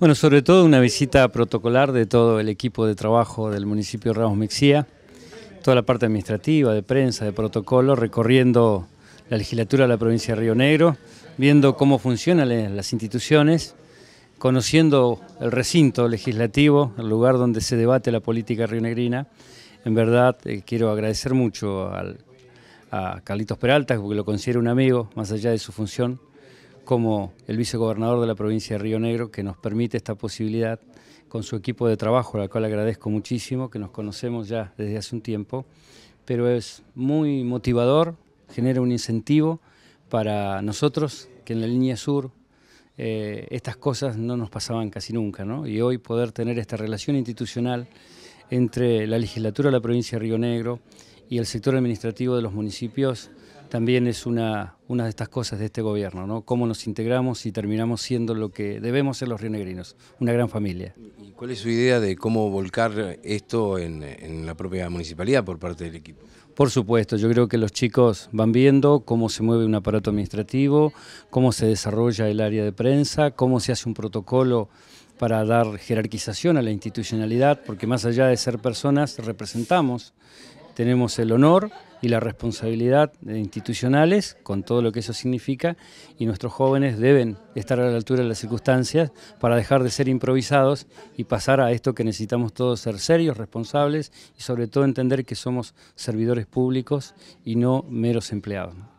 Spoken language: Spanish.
Bueno, sobre todo una visita protocolar de todo el equipo de trabajo del municipio de Ramos Mexía, toda la parte administrativa, de prensa, de protocolo, recorriendo la legislatura de la provincia de Río Negro, viendo cómo funcionan las instituciones, conociendo el recinto legislativo, el lugar donde se debate la política rionegrina. En verdad, eh, quiero agradecer mucho a Carlitos Peralta, porque lo considero un amigo, más allá de su función como el vicegobernador de la provincia de Río Negro, que nos permite esta posibilidad con su equipo de trabajo, al cual agradezco muchísimo, que nos conocemos ya desde hace un tiempo, pero es muy motivador, genera un incentivo para nosotros, que en la línea sur eh, estas cosas no nos pasaban casi nunca, ¿no? Y hoy poder tener esta relación institucional entre la legislatura de la provincia de Río Negro, y el sector administrativo de los municipios también es una, una de estas cosas de este gobierno, ¿no? Cómo nos integramos y terminamos siendo lo que debemos ser los rionegrinos, una gran familia. ¿Y cuál es su idea de cómo volcar esto en, en la propia municipalidad por parte del equipo? Por supuesto, yo creo que los chicos van viendo cómo se mueve un aparato administrativo, cómo se desarrolla el área de prensa, cómo se hace un protocolo para dar jerarquización a la institucionalidad, porque más allá de ser personas, representamos tenemos el honor y la responsabilidad institucionales, con todo lo que eso significa, y nuestros jóvenes deben estar a la altura de las circunstancias para dejar de ser improvisados y pasar a esto que necesitamos todos ser serios, responsables y sobre todo entender que somos servidores públicos y no meros empleados.